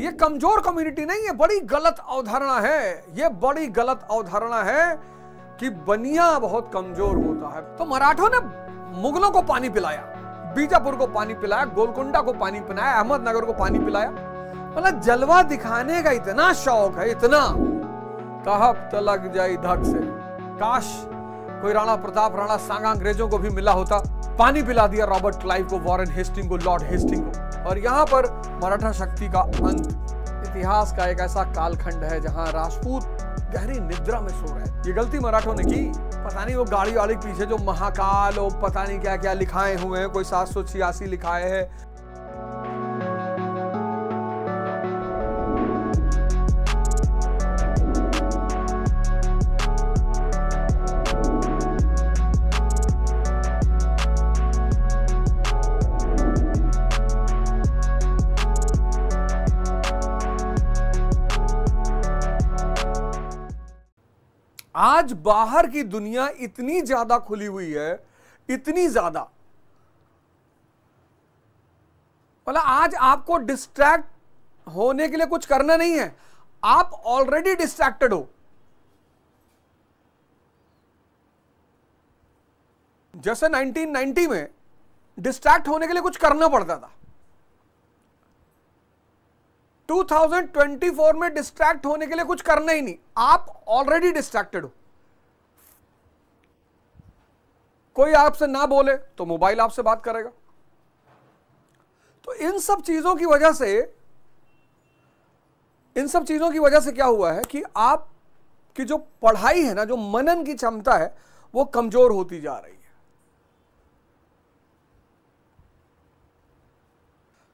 ये कमजोर कम्युनिटी नहीं है बड़ी गलत अवधारणा है ये बड़ी गलत अवधारणा है कि बनिया बहुत कमजोर होता है तो मराठों ने मुगलों को पानी पिलाया बीजापुर को पानी पिलाया गोलकुंडा को पानी पिलाया अहमदनगर को पानी पिलाया मतलब जलवा दिखाने का इतना शौक है इतना कहब तलक तो जाए धक से काश कोई राणा प्रताप राणा सांगा अंग्रेजों को भी मिला होता पानी पिला दिया रॉबर्ट क्लाइव को वॉरेन हेस्टिंग को लॉर्ड हेस्टिंग को और यहाँ पर मराठा शक्ति का अंत इतिहास का एक ऐसा कालखंड है जहाँ राजपूत गहरी निद्रा में सो रहे हैं ये गलती मराठों ने की पता नहीं वो गाड़ी वाड़ी पीछे जो महाकाल और पता नहीं क्या क्या लिखाए हुए हैं कोई सात सौ छियासी लिखाए हैं आज बाहर की दुनिया इतनी ज्यादा खुली हुई है इतनी ज्यादा मतलब आज आपको डिस्ट्रैक्ट होने के लिए कुछ करना नहीं है आप ऑलरेडी डिस्ट्रैक्टेड हो जैसे 1990 में डिस्ट्रैक्ट होने के लिए कुछ करना पड़ता था 2024 में डिस्ट्रैक्ट होने के लिए कुछ करना ही नहीं आप ऑलरेडी डिस्ट्रैक्टेड हो कोई आपसे ना बोले तो मोबाइल आपसे बात करेगा तो इन सब चीजों की वजह से इन सब चीजों की वजह से क्या हुआ है कि आप की जो पढ़ाई है ना जो मनन की क्षमता है वो कमजोर होती जा रही है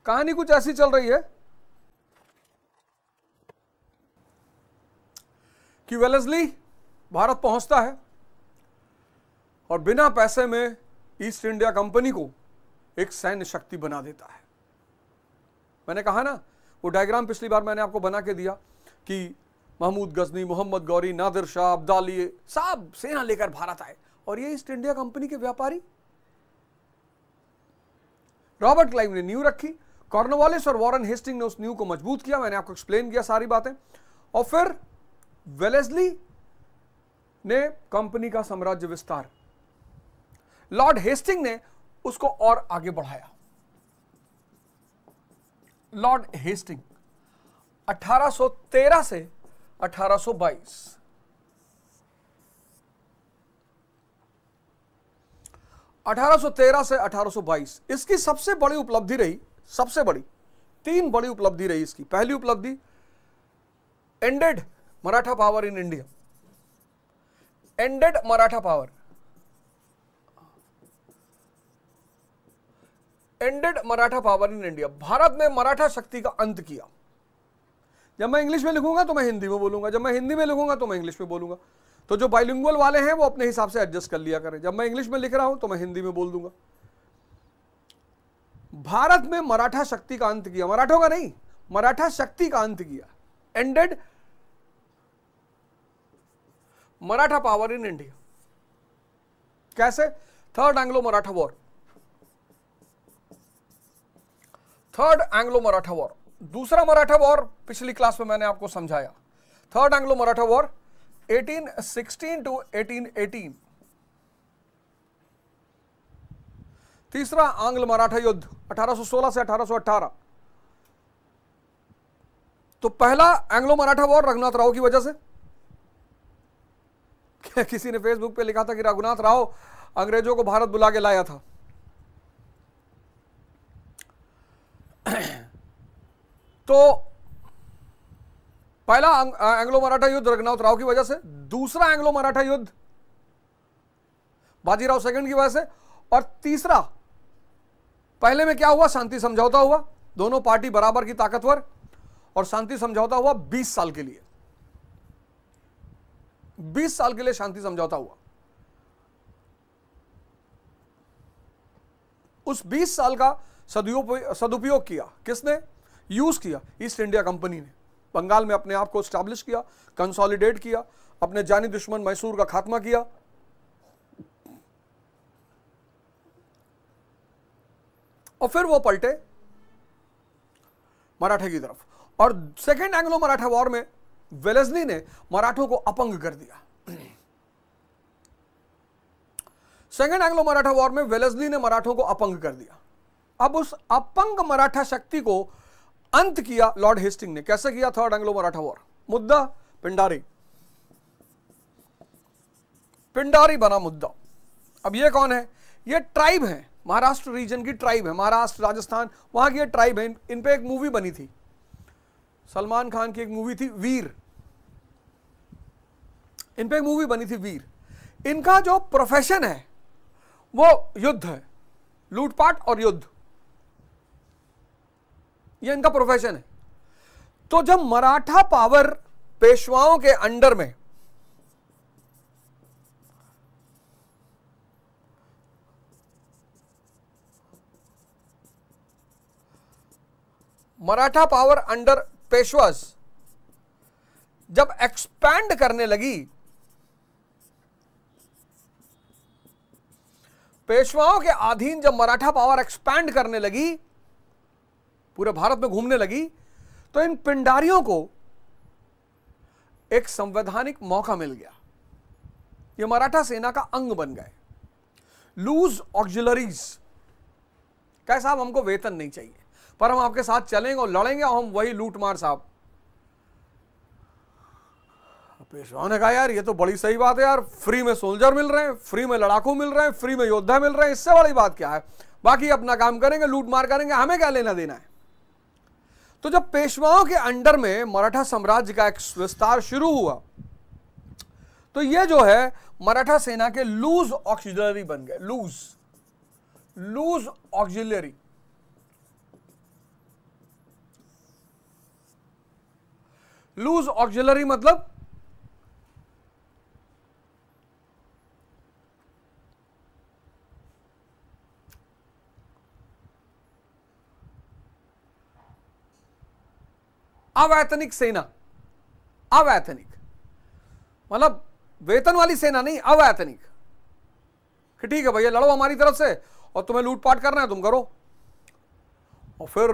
कहानी कुछ ऐसी चल रही है कि वेलेस्ली भारत पहुंचता है और बिना पैसे में ईस्ट इंडिया कंपनी को एक सैन्य शक्ति बना देता है मैंने कहा ना वो डायग्राम पिछली बार मैंने आपको बना के दिया कि महमूद गजनी मोहम्मद गौरी नादिर शाह अब्दाली सब सेना लेकर भारत आए और ये ईस्ट इंडिया कंपनी के व्यापारी रॉबर्ट क्लाइव ने न्यू रखी कॉर्नवालिस और वॉरन हेस्टिंग ने उस न्यू को मजबूत किया मैंने आपको एक्सप्लेन किया सारी बातें और फिर वेलेजली ने कंपनी का साम्राज्य विस्तार लॉर्ड हेस्टिंग ने उसको और आगे बढ़ाया लॉर्ड हेस्टिंग 1813 से 1822 1813 से 1822 इसकी सबसे बड़ी उपलब्धि रही सबसे बड़ी तीन बड़ी उपलब्धि रही इसकी पहली उपलब्धि ended Maratha power in India ended Maratha power ended Maratha power in India भारत ने मराठा शक्ति का अंत किया जब मैं इंग्लिश में लिखूंगा तो मैं हिंदी में बोलूंगा जब मैं हिंदी में लिखूंगा तो मैं इंग्लिश में बोलूंगा तो जो बाइलिंगुअल वाले हैं वो अपने हिसाब से एडजस्ट कर लिया करें जब मैं इंग्लिश में लिख रहा हूं तो मैं हिंदी में बोल दूंगा भारत में मराठा शक्ति का अंत किया मराठों का नहीं मराठा शक्ति का अंत किया ended Maratha power in India कैसे third Anglo Maratha war third Anglo Maratha war दूसरा मराठा वॉर पिछली क्लास में मैंने आपको समझाया third Anglo Maratha war 1816 to 1818 तीसरा आंग्ल मराठा युद्ध 1816 से 1818 तो पहला एंग्लो मराठा वॉर रघुनाथ राव की वजह से किसी ने फेसबुक पे लिखा था कि रघुनाथ राव अंग्रेजों को भारत बुला के लाया था तो पहला एंग्लो मराठा युद्ध रघुनाथ राव की वजह से दूसरा एंग्लो मराठा युद्ध बाजीराव सेकंड की वजह से और तीसरा पहले में क्या हुआ शांति समझौता हुआ दोनों पार्टी बराबर की ताकतवर और शांति समझौता हुआ 20 साल के लिए 20 साल के लिए शांति समझौता हुआ उस 20 साल का सदुपयोग किया किसने यूज़ किया ईस्ट इंडिया कंपनी ने बंगाल में अपने आप को स्टैब्लिश किया कंसोलिडेट किया अपने जानी दुश्मन मैसूर का खात्मा किया और फिर वो पलटे मराठे की तरफ और सेकेंड एंग्लो मराठा वॉर में वेलेजनी ने मराठों को अपंग कर दिया सेकेंड एंग्लो मराठा वॉर में वेलेजनी ने मराठों को अपंग कर दिया अब उस अपंग मराठा शक्ति को अंत किया लॉर्ड हेस्टिंग ने कैसे किया थर्ड एंग्लो मराठा वॉर मुद्दा पिंडारी पिंडारी बना मुद्दा अब ये कौन है ये ट्राइब है महाराष्ट्र रीजन की ट्राइब है महाराष्ट्र राजस्थान वहां की ये ट्राइब है इन, पे एक मूवी बनी थी सलमान खान की एक मूवी थी वीर इन पे एक मूवी बनी थी वीर इनका जो प्रोफेशन है वो युद्ध है लूटपाट और युद्ध ये इनका प्रोफेशन है तो जब मराठा पावर पेशवाओं के अंडर में मराठा पावर अंडर पेशवास जब एक्सपैंड करने लगी पेशवाओं के अधीन जब मराठा पावर एक्सपैंड करने लगी पूरे भारत में घूमने लगी तो इन पिंडारियों को एक संवैधानिक मौका मिल गया ये मराठा सेना का अंग बन गए लूज ऑक्जुलरीज क्या साहब हमको वेतन नहीं चाहिए पर हम आपके साथ चलेंगे और लड़ेंगे और हम वही लूटमार साहब पेशवा ने कहा यार ये तो बड़ी सही बात है यार फ्री में सोल्जर मिल रहे हैं फ्री में लड़ाकू मिल रहे हैं फ्री में योद्धा मिल रहे हैं इससे बड़ी बात क्या है बाकी अपना काम करेंगे लूट मार करेंगे हमें क्या लेना देना है तो जब पेशवाओं के अंडर में मराठा साम्राज्य का एक विस्तार शुरू हुआ तो ये जो है मराठा सेना के लूज ऑक्सिलरी बन गए loose loose auxiliary loose auxiliary मतलब अवैतनिक सेना अवैतनिक मतलब वेतन वाली सेना नहीं अवैतनिक ठीक है भैया लड़ो हमारी तरफ से और तुम्हें लूटपाट करना है तुम करो और फिर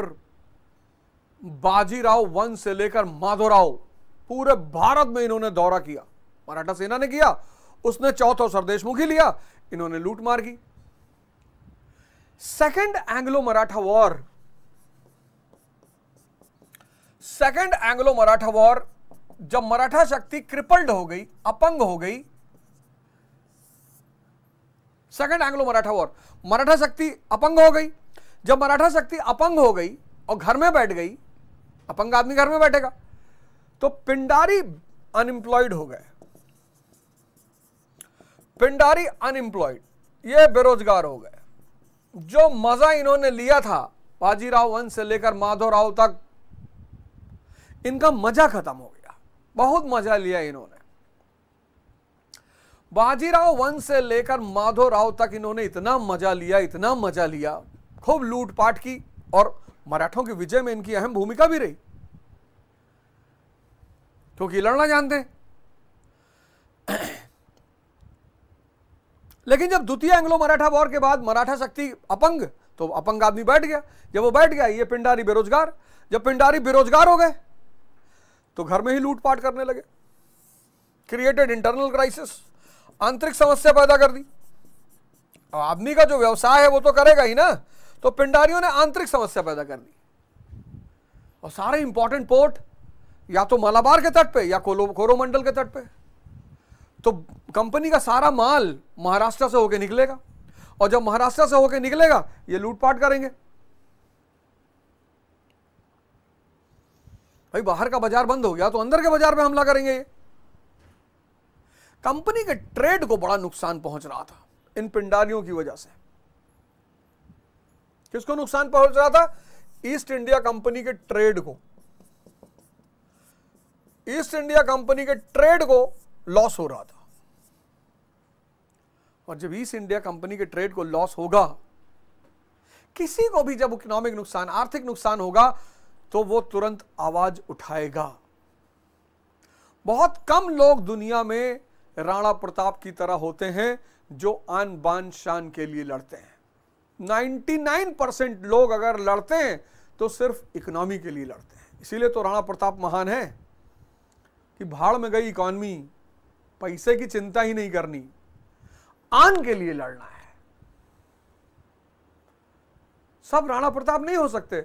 बाजीराव वन से लेकर माधोराव पूरे भारत में इन्होंने दौरा किया मराठा सेना ने किया उसने चौथा सरदेशमुखी लिया इन्होंने लूट मार की second Anglo Maratha war second Anglo Maratha war जब मराठा शक्ति क्रिपल्ड हो गई अपंग हो गई second Anglo Maratha war Maratha शक्ति अपंग हो गई जब मराठा शक्ति अपंग हो गई और घर में बैठ गई अपंग आदमी घर में बैठेगा तो पिंडारी अनएम्प्लॉयड हो गए पिंडारी अनएम्प्लॉयड ये बेरोजगार हो गए जो मजा इन्होंने लिया था बाजीराव वंश से लेकर माधोराव तक इनका मजा खत्म हो गया बहुत मजा लिया इन्होंने बाजीराव वंश से लेकर राव तक इन्होंने इतना मजा लिया इतना मजा लिया खूब लूटपाट की और मराठों की विजय में इनकी अहम भूमिका भी रही क्योंकि लड़ना जानते हैं लेकिन जब द्वितीय एंग्लो मराठा वॉर के बाद मराठा शक्ति अपंग तो अपंग आदमी बैठ गया जब वो बैठ गया ये पिंडारी बेरोजगार जब पिंडारी बेरोजगार हो गए तो घर में ही लूटपाट करने लगे क्रिएटेड इंटरनल क्राइसिस आंतरिक समस्या पैदा कर दी आदमी का जो व्यवसाय है वो तो करेगा ही ना तो पिंडारियों ने आंतरिक समस्या पैदा कर दी और सारे इंपॉर्टेंट पोर्ट या तो मलाबार के तट पे या कोलो कोरोमंडल के तट पे तो कंपनी का सारा माल महाराष्ट्र से होके निकलेगा और जब महाराष्ट्र से होके निकलेगा ये लूटपाट करेंगे भाई बाहर का बाजार बंद हो गया तो अंदर के बाजार पर हमला करेंगे कंपनी के ट्रेड को बड़ा नुकसान पहुंच रहा था इन पिंडारियों की वजह से किसको नुकसान पहुंच रहा था ईस्ट इंडिया कंपनी के ट्रेड को ईस्ट इंडिया कंपनी के ट्रेड को लॉस हो रहा था और जब ईस्ट इंडिया कंपनी के ट्रेड को लॉस होगा किसी को भी जब इकोनॉमिक नुकसान आर्थिक नुकसान होगा तो वो तुरंत आवाज उठाएगा बहुत कम लोग दुनिया में राणा प्रताप की तरह होते हैं जो आन बान शान के लिए लड़ते हैं 99 परसेंट लोग अगर लड़ते हैं तो सिर्फ इकोनॉमी के लिए लड़ते हैं इसीलिए तो राणा प्रताप महान है कि भाड़ में गई इकॉनमी पैसे की चिंता ही नहीं करनी आन के लिए लड़ना है सब राणा प्रताप नहीं हो सकते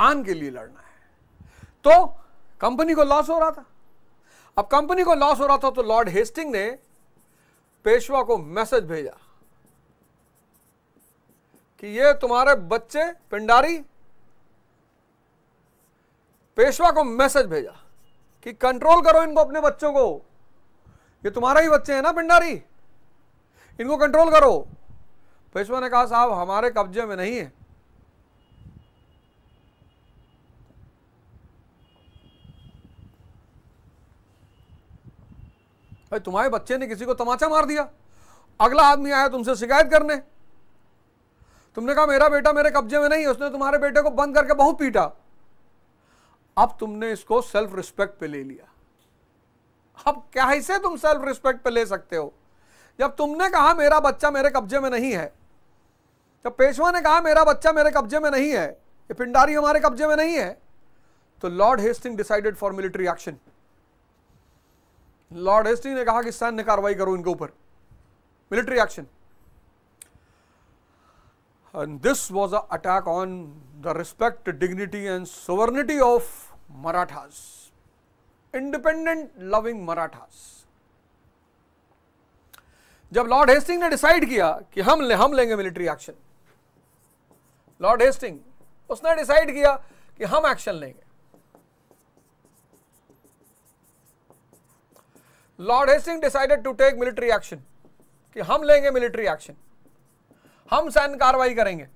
आन के लिए लड़ना है तो कंपनी को लॉस हो रहा था अब कंपनी को लॉस हो रहा था तो लॉर्ड हेस्टिंग ने पेशवा को मैसेज भेजा कि ये तुम्हारे बच्चे पिंडारी पेशवा को मैसेज भेजा कि कंट्रोल करो इनको अपने बच्चों को ये तुम्हारा ही बच्चे हैं ना पिंडारी इनको कंट्रोल करो पेशवा ने कहा साहब हमारे कब्जे में नहीं है भाई तुम्हारे बच्चे ने किसी को तमाचा मार दिया अगला आदमी आया तुमसे शिकायत करने तुमने कहा मेरा बेटा मेरे कब्जे में नहीं उसने तुम्हारे बेटे को बंद करके बहुत पीटा अब तुमने इसको सेल्फ रिस्पेक्ट पे ले लिया अब कैसे तुम सेल्फ रिस्पेक्ट पे ले सकते हो जब तुमने कहा मेरा बच्चा मेरे कब्जे में नहीं है जब पेशवा ने कहा मेरा बच्चा मेरे कब्जे में नहीं है ये पिंडारी हमारे कब्जे में नहीं है तो Lord Hasting decided for military action Lord Hasting ने कहा कि सैन्य कार्रवाई करो इनके ऊपर military action this was was an attack on the respect, dignity and sovereignty of Marathas, independent loving जब लॉर्ड हेस्टिंग ने डिसाइड किया कि हम ले, हम लेंगे मिलिट्री एक्शन लॉर्ड हेस्टिंग उसने डिसाइड किया कि हम एक्शन लेंगे Lord Hasting decided to take military action कि हम लेंगे मिलिट्री एक्शन हम सैन्य कार्रवाई करेंगे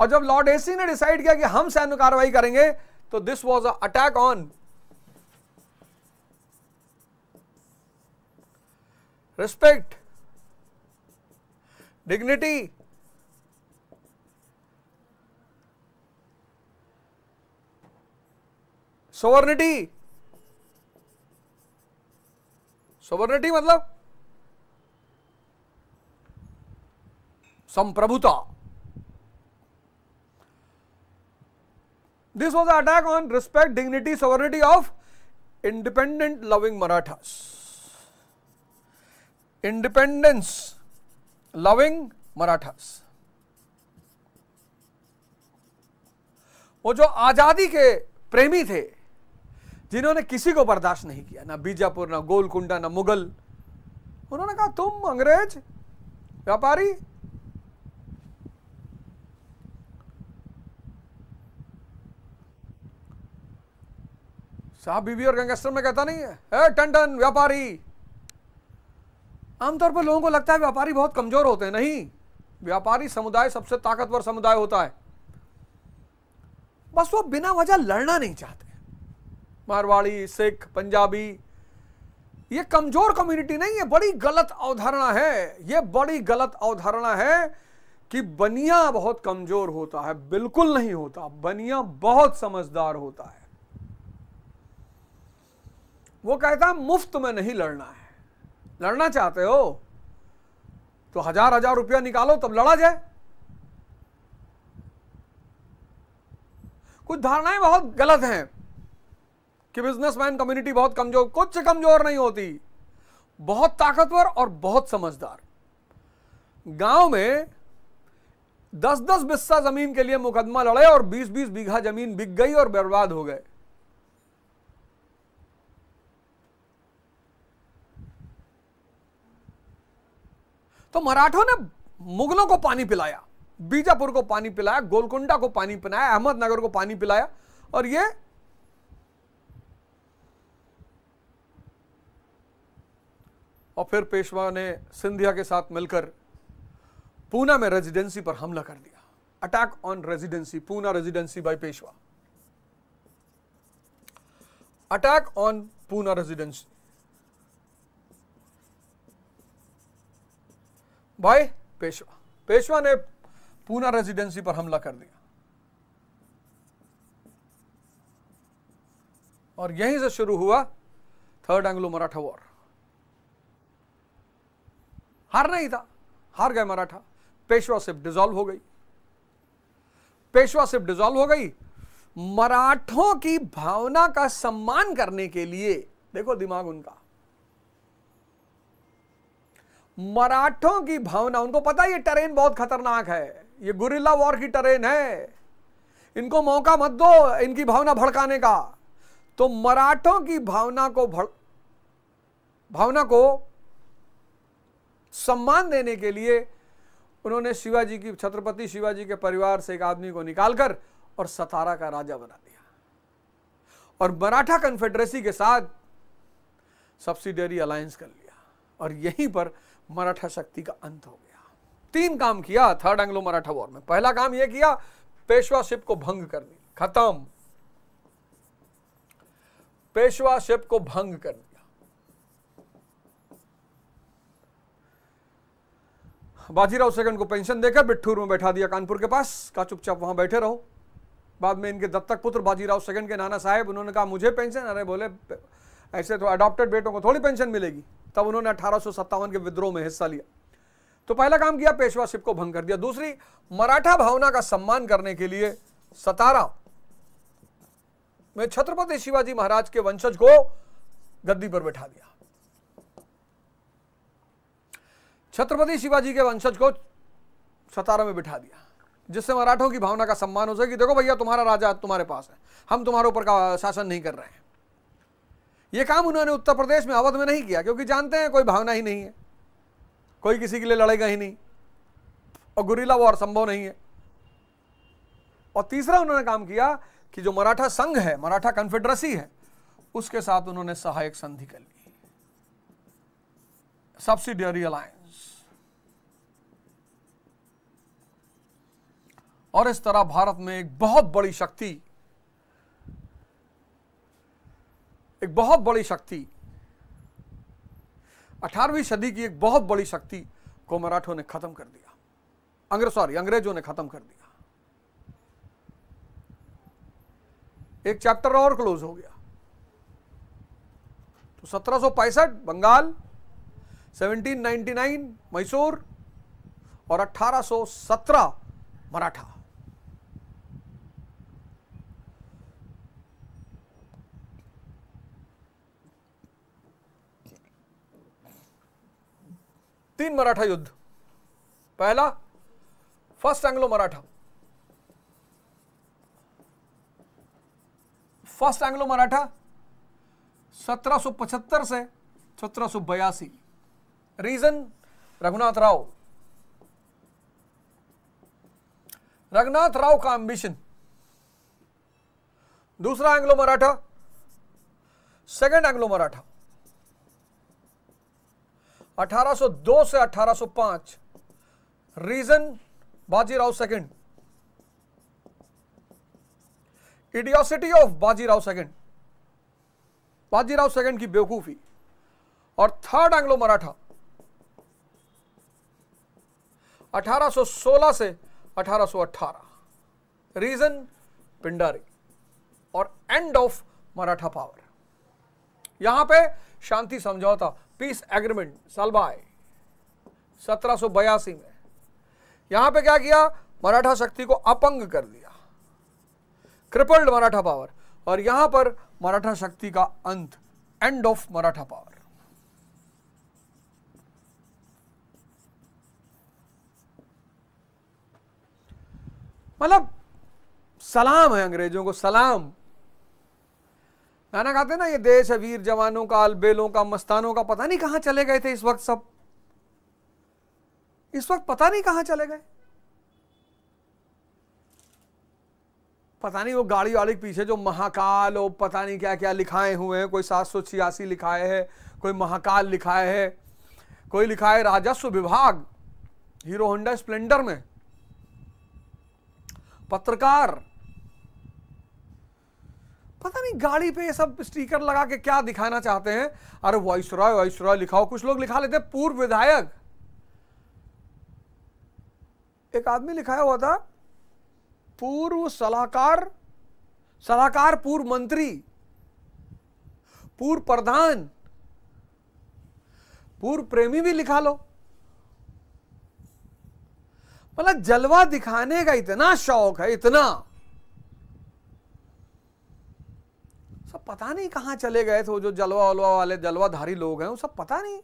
और जब लॉर्ड हेस्टिंग ने डिसाइड किया कि हम सैन्य कार्रवाई करेंगे तो this was a attack on respect dignity sovereignty sovereignty मतलब संप्रभुता this was attack on respect dignity sovereignty of independent loving Maratha independence loving Maratha वो जो आजादी के प्रेमी थे जिन्होंने किसी को बर्दाश्त नहीं किया ना बीजापुर ना गोलकुंडा ना मुगल उन्होंने कहा तुम अंग्रेज व्यापारी साहब बीबी और गंगेश्वर में कहता नहीं है टंडन व्यापारी आमतौर पर लोगों को लगता है व्यापारी बहुत कमजोर होते हैं नहीं व्यापारी समुदाय सबसे ताकतवर समुदाय होता है बस वो बिना वजह लड़ना नहीं चाहते मारवाड़ी सिख पंजाबी ये कमजोर कम्युनिटी नहीं है बड़ी गलत अवधारणा है ये बड़ी गलत अवधारणा है कि बनिया बहुत कमजोर होता है बिल्कुल नहीं होता बनिया बहुत समझदार होता है वो कहता है मुफ्त में नहीं लड़ना है लड़ना चाहते हो तो हजार हजार रुपया निकालो तब लड़ा जाए कुछ धारणाएं बहुत गलत हैं कि बिजनेसमैन कम्युनिटी बहुत कमजोर कुछ कमजोर नहीं होती बहुत ताकतवर और बहुत समझदार गांव में दस दस बिस्सा जमीन के लिए मुकदमा लड़े और बीस बीस बीघा जमीन बिक गई और बर्बाद हो गए तो मराठों ने मुगलों को पानी पिलाया बीजापुर को पानी पिलाया गोलकुंडा को पानी पिलाया अहमदनगर को पानी पिलाया और ये और फिर पेशवा ने सिंधिया के साथ मिलकर पूना में रेजिडेंसी पर हमला कर दिया attack on residency Poona residency by Peshwa attack on Poona residency by Peshwa Peshwa ने पूना रेजिडेंसी पर हमला कर दिया और यहीं से शुरू हुआ थर्ड एंग्लो मराठा वॉर हारना ही था हार गए मराठा पेशवा सिर्फ डिजॉल्व हो गई पेशवा सिर्फ डिजॉल्व हो गई मराठों की भावना का सम्मान करने के लिए देखो दिमाग उनका मराठों की भावना उनको पता है ये टेरेन बहुत खतरनाक है ये गुरिल्ला वॉर की टेरेन है इनको मौका मत दो इनकी भावना भड़काने का तो मराठों की भावना को भड़ भावना को सम्मान देने के लिए उन्होंने शिवाजी की छत्रपति शिवाजी के परिवार से एक आदमी को निकालकर और सतारा का राजा बना दिया और मराठा कन्फेडरेसी के साथ सब्सिडरी अलायंस कर लिया और यहीं पर मराठा शक्ति का अंत हो गया तीन काम किया थर्ड एंग्लो मराठा वॉर में पहला काम यह किया पेशवाशिप को भंग कर दी खत्म पेशवाशिप को भंग कर बाजीराव सेकंड को पेंशन देकर बिट्ठूर में बैठा दिया कानपुर के पास का चुपचाप वहां बैठे रहो बाद में इनके दत्तक पुत्र बाजीराव सेकंड के नाना साहेब उन्होंने कहा मुझे पेंशन अरे बोले ऐसे तो अडॉप्टेड बेटों को थोड़ी पेंशन मिलेगी तब उन्होंने अठारह के विद्रोह में हिस्सा लिया तो पहला काम किया पेशवाशिप को भंग कर दिया दूसरी मराठा भावना का सम्मान करने के लिए सतारा में छत्रपति शिवाजी महाराज के वंशज को गद्दी पर बैठा दिया छत्रपति शिवाजी के वंशज को सतारा में बिठा दिया जिससे मराठों की भावना का सम्मान हो सके देखो भैया तुम्हारा राजा तुम्हारे पास है हम तुम्हारे ऊपर का शासन नहीं कर रहे हैं यह काम उन्होंने उत्तर प्रदेश में अवध में नहीं किया क्योंकि जानते हैं कोई भावना ही नहीं है कोई किसी के लिए लड़ेगा ही नहीं और गुरीला और संभव नहीं है और तीसरा उन्होंने काम किया कि जो मराठा संघ है मराठा कन्फेडरेसी है उसके साथ उन्होंने सहायक संधि कर ली सब्सिडियरी अलायंस और इस तरह भारत में एक बहुत बड़ी शक्ति एक बहुत बड़ी शक्ति 18वीं सदी की एक बहुत बड़ी शक्ति को मराठों ने खत्म कर दिया अंग्रेज सॉरी अंग्रेजों ने खत्म कर दिया एक चैप्टर और क्लोज हो गया तो सत्रह बंगाल 1799 मैसूर और 1817 मराठा तीन मराठा युद्ध पहला first Anglo Maratha first Anglo Maratha 1775 से सत्रह रीजन रघुनाथ राव रघुनाथ राव का एम्बिशन दूसरा Anglo Maratha second Anglo Maratha 1802 से 1805 reason Bajirao second idiocy of Bajirao second Bajirao second की बेवकूफी और थर्ड एंग्लो मराठा 1816 से 1818 रीजन पिंडारी और एंड ऑफ मराठा पावर यहां पे शांति समझौता पीस एग्रीमेंट सलबाय सत्रह में यहां पे क्या किया मराठा शक्ति को अपंग कर दिया क्रिपल्ड मराठा पावर और यहां पर मराठा शक्ति का अंत एंड ऑफ मराठा पावर मतलब सलाम है अंग्रेजों को सलाम नाना कहते ना ये देश वीर जवानों का अलबेलों का मस्तानों का पता नहीं कहां चले गए थे इस वक्त सब इस वक्त पता नहीं कहां चले गए पता नहीं वो गाड़ी वाड़ी के पीछे जो महाकाल और पता नहीं क्या क्या लिखाए हुए हैं कोई सात सौ छियासी लिखाए है कोई महाकाल लिखाए है कोई लिखा है राजस्व विभाग हीरो होंडा स्प्लेंडर में पत्रकार पता नहीं गाड़ी पे ये सब स्टिकर लगा के क्या दिखाना चाहते हैं अरे वॉइस रॉय वॉइस रॉय लिखाओ कुछ लोग लिखा लेते पूर्व विधायक एक आदमी लिखाया हुआ था पूर्व सलाहकार सलाहकार पूर्व मंत्री पूर्व प्रधान पूर्व प्रेमी भी लिखा लो मतलब जलवा दिखाने का इतना शौक है इतना सब पता नहीं कहाँ चले गए थे वो जो जलवा वलवा वाले जलवाधारी लोग हैं वो सब पता नहीं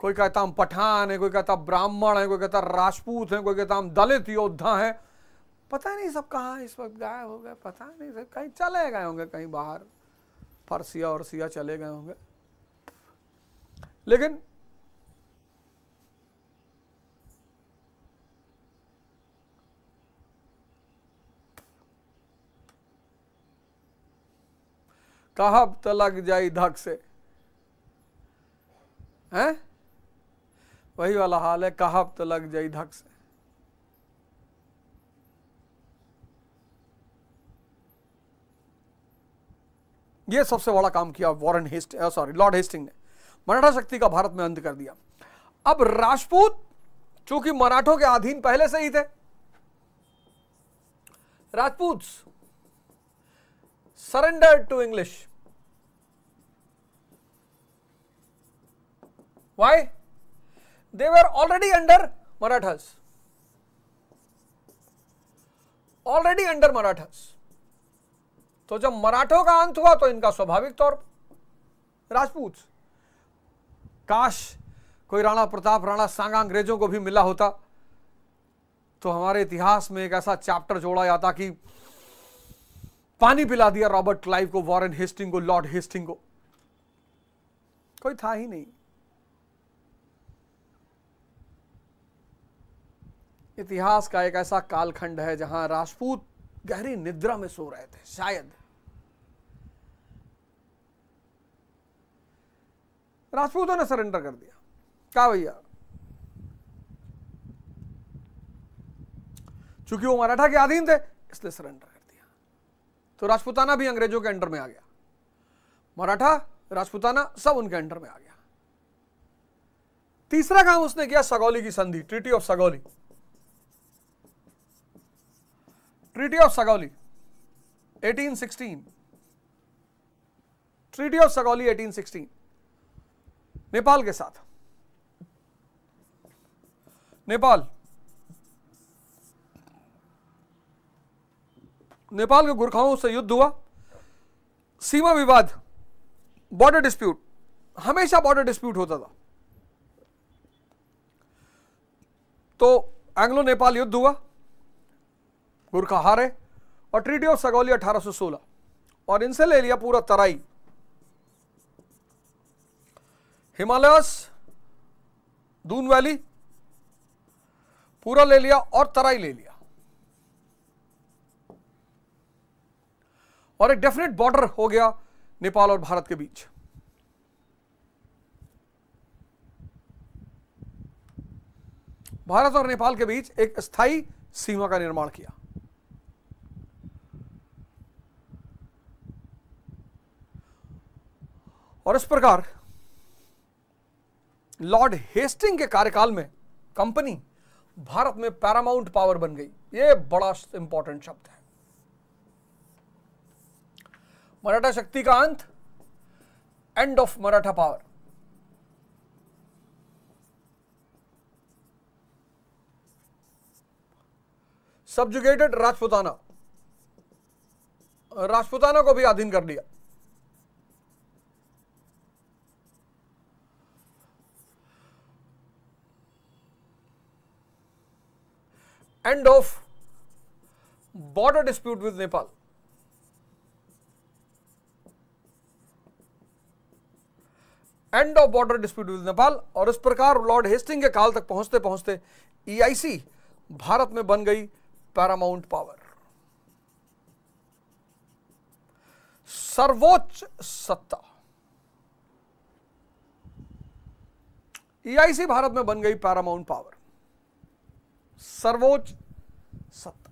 कोई कहता हम पठान है कोई कहता ब्राह्मण है कोई कहता राजपूत है कोई कहता हम दलित योद्धा है पता नहीं सब कहाँ इस वक्त गायब हो गए पता नहीं सब कहीं चले गए होंगे कहीं बाहर फरसिया और सिया चले गए होंगे लेकिन कहब तलक जाई धक से हैं वही वाला हाल है कहब तलक जाई धक से ये सबसे बड़ा काम किया Warren Hasting sorry Lord Hasting ने मराठा शक्ति का भारत में अंत कर दिया अब राजपूत चूंकि मराठों के अधीन पहले से ही थे Rajput surrendered to English. Why? They were already under Marathas, already under Marathas. तो जब मराठों का अंत हुआ तो इनका स्वाभाविक तौर राजपूत काश कोई राणा प्रताप राणा सांगा अंग्रेजों को भी मिला होता तो हमारे इतिहास में एक ऐसा चैप्टर जोड़ा जाता कि पानी पिला दिया रॉबर्ट क्लाइव को वॉरेन हेस्टिंग को लॉर्ड हेस्टिंग को कोई था ही नहीं इतिहास का एक ऐसा कालखंड है जहां राजपूत गहरी निद्रा में सो रहे थे शायद राजपूतों ने सरेंडर कर दिया क्या भैया चूंकि वो मराठा के अधीन थे इसलिए सरेंडर तो राजपुताना भी अंग्रेजों के अंडर में आ गया मराठा राजपुताना सब उनके अंडर में आ गया तीसरा काम उसने किया सगौली की संधि treaty of Sagauli treaty of Sagauli 1816 treaty of Sagauli 1816 Nepal के साथ नेपाल नेपाल के गुरखाओं से युद्ध हुआ सीमा विवाद बॉर्डर डिस्प्यूट हमेशा बॉर्डर डिस्प्यूट होता था तो एंग्लो नेपाल युद्ध हुआ गुरखा हारे और ट्रीटी ऑफ सगौली 1816 और इनसे ले लिया पूरा तराई हिमालयस दून वैली पूरा ले लिया और तराई ले लिया और एक डेफिनेट बॉर्डर हो गया नेपाल और भारत के बीच भारत और नेपाल के बीच एक स्थायी सीमा का निर्माण किया और इस प्रकार लॉर्ड हेस्टिंग के कार्यकाल में कंपनी भारत में पैरामाउंट पावर बन गई यह बड़ा इंपॉर्टेंट शब्द है मराठा शक्ति का अंत end of Maratha power subjugated Rajputana Rajputana को भी अधीन कर लिया of border dispute with Nepal 1947 end of border dispute with Nepal और इस प्रकार लॉर्ड हेस्टिंग के काल तक पहुंचते पहुंचते ईआईसी e भारत में बन गई पैरामाउंट पावर सर्वोच्च सत्ता ईआईसी e भारत में बन गई पैरामाउंट पावर सर्वोच्च सत्ता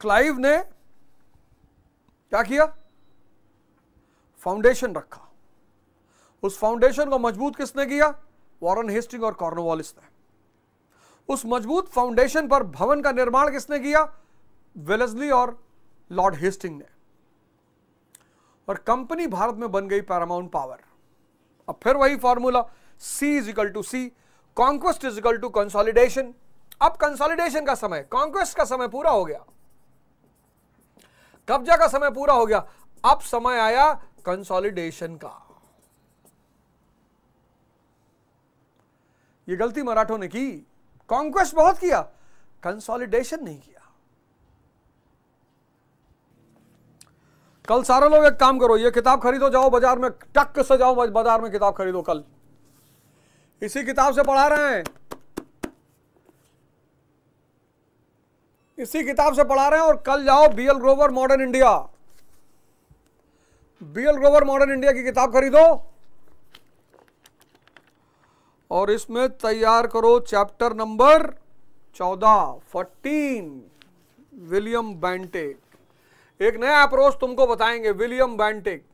क्लाइव ने क्या किया फाउंडेशन रखा उस फाउंडेशन को मजबूत किसने किया वॉरन हेस्टिंग और कॉर्नोवालिस ने उस मजबूत फाउंडेशन पर भवन का निर्माण किसने किया वेलेजली और लॉर्ड हेस्टिंग ने और कंपनी भारत में बन गई पैरामाउंट पावर अब फिर वही formula C is equal to C conquest is equal to consolidation अब कंसोलिडेशन का समय कॉन्क्वेस्ट का समय पूरा हो गया कब्जा का समय पूरा हो गया अब समय आया कंसोलिडेशन का ये गलती मराठों ने की कॉन्क्वेस्ट बहुत किया कंसोलिडेशन नहीं किया कल सारे लोग एक काम करो ये किताब खरीदो जाओ बाजार में टक से जाओ बाजार में किताब खरीदो कल इसी किताब से पढ़ा रहे हैं इसी किताब से पढ़ा रहे हैं और कल जाओ B L Grover modern India BL Grover modern India की किताब खरीदो और इसमें तैयार करो चैप्टर नंबर चौदह फोर्टीन विलियम बैंटेक एक नया अप्रोच तुमको बताएंगे William Bentinck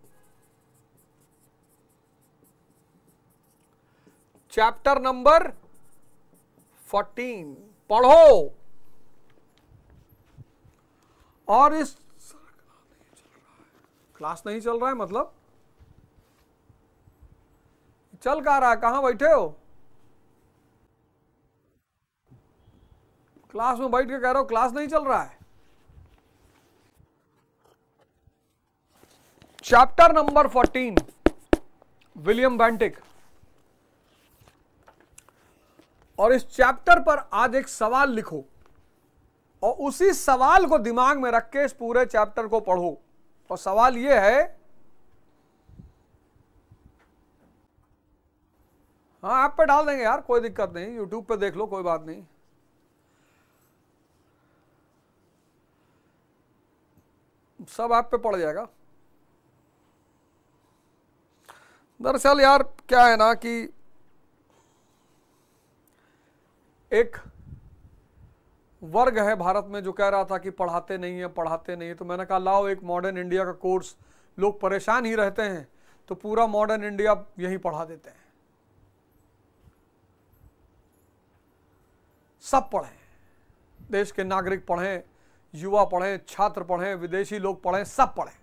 chapter number fourteen पढ़ो और इस क्लास नहीं चल रहा है मतलब चल कहा रहा है कहां बैठे हो क्लास में बैठ के कह रहे हो क्लास नहीं चल रहा है chapter number fourteen William Bentinck और इस चैप्टर पर आज एक सवाल लिखो और उसी सवाल को दिमाग में रख के इस पूरे चैप्टर को पढ़ो और सवाल यह है हाँ ऐप पे डाल देंगे यार कोई दिक्कत नहीं यूट्यूब पे देख लो कोई बात नहीं सब ऐप पे पड़ जाएगा दरअसल यार क्या है ना कि एक वर्ग है भारत में जो कह रहा था कि पढ़ाते नहीं है पढ़ाते नहीं है तो मैंने कहा लाओ एक मॉडर्न इंडिया का कोर्स लोग परेशान ही रहते हैं तो पूरा मॉडर्न इंडिया यहीं पढ़ा देते हैं सब पढ़ें देश के नागरिक पढ़ें युवा पढ़ें छात्र पढ़ें विदेशी लोग पढ़ें सब पढ़ें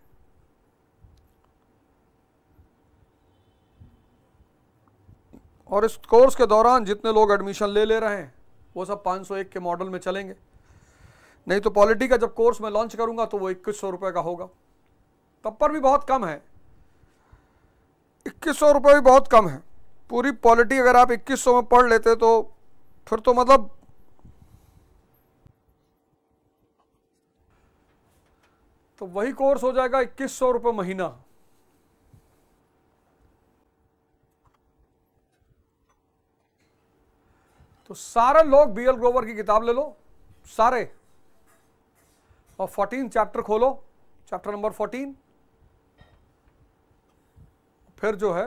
और इस कोर्स के दौरान जितने लोग एडमिशन ले ले रहे हैं वो सब 501 के मॉडल में चलेंगे नहीं तो पॉलिटी का जब कोर्स मैं लॉन्च करूंगा तो वो इक्कीस सौ रुपये का होगा तब पर भी बहुत कम है इक्कीस सौ रुपये भी बहुत कम है पूरी पॉलिटी अगर आप इक्कीस सौ में पढ़ लेते तो फिर तो मतलब तो वही कोर्स हो जाएगा इक्कीस सौ रुपये महीना तो सारे लोग बी एल ग्रोवर की किताब ले लो सारे और फोर्टीन चैप्टर खोलो चैप्टर नंबर फोर्टीन फिर जो है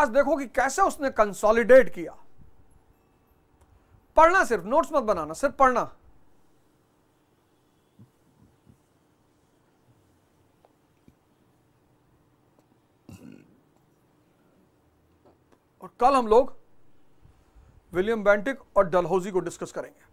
आज देखो कि कैसे उसने कंसोलिडेट किया पढ़ना सिर्फ नोट्स मत बनाना सिर्फ पढ़ना और कल हम लोग विलियम बैंटिक और डलहौजी को डिस्कस करेंगे